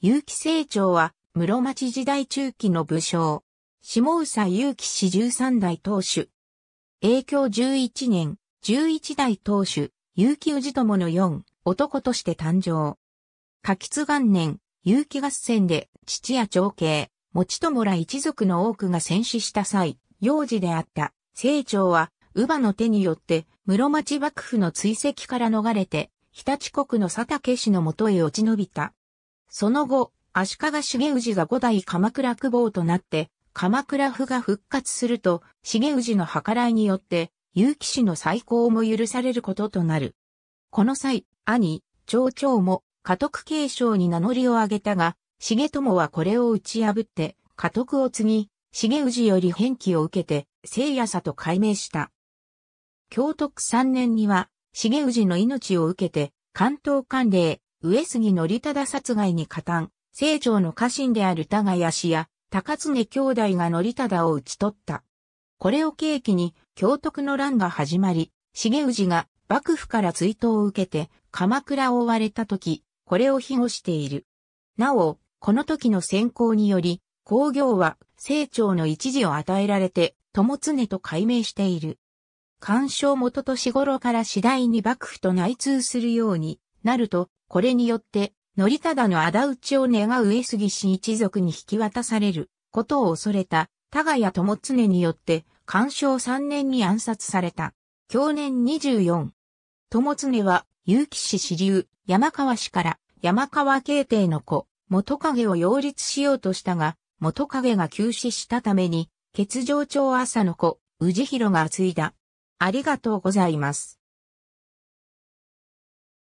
結城清張は、室町時代中期の武将。下佐結城氏十三代当主。永響11年、11代当主、結城氏友の4、男として誕生。柿津元年、結城合戦で、父や長兄、持友ら一族の多くが戦死した際、幼児であった、清張は、乳母の手によって、室町幕府の追跡から逃れて、日立国の佐竹氏のもとへ落ち延びた。その後、足利重氏が五代鎌倉久保となって、鎌倉府が復活すると、重氏の計らいによって、結城氏の再興も許されることとなる。この際、兄、長長も、家督継承に名乗りを上げたが、重友はこれを打ち破って、家督を継ぎ、重氏より返記を受けて、聖夜さと改名した。京徳三年には、重氏の命を受けて、関東管礼、上杉の忠殺害に加担、清張の家臣である田谷氏や、高常兄弟がの忠を討ち取った。これを契機に、京徳の乱が始まり、重氏が幕府から追悼を受けて、鎌倉を追われた時、これを庇護している。なお、この時の選考により、工業は清張の一時を与えられて、友常と改名している。干渉元年頃から次第に幕府と内通するようになると、これによって、則忠の仇討ちを願う上杉氏一族に引き渡されることを恐れた、田賀谷友常によって、干渉3年に暗殺された。去年24。友常は、結城氏支流、山川氏から、山川慶帝の子、元影を擁立しようとしたが、元影が急死したために、欠場町朝の子、宇治弘が継いだ。ありがとうございます。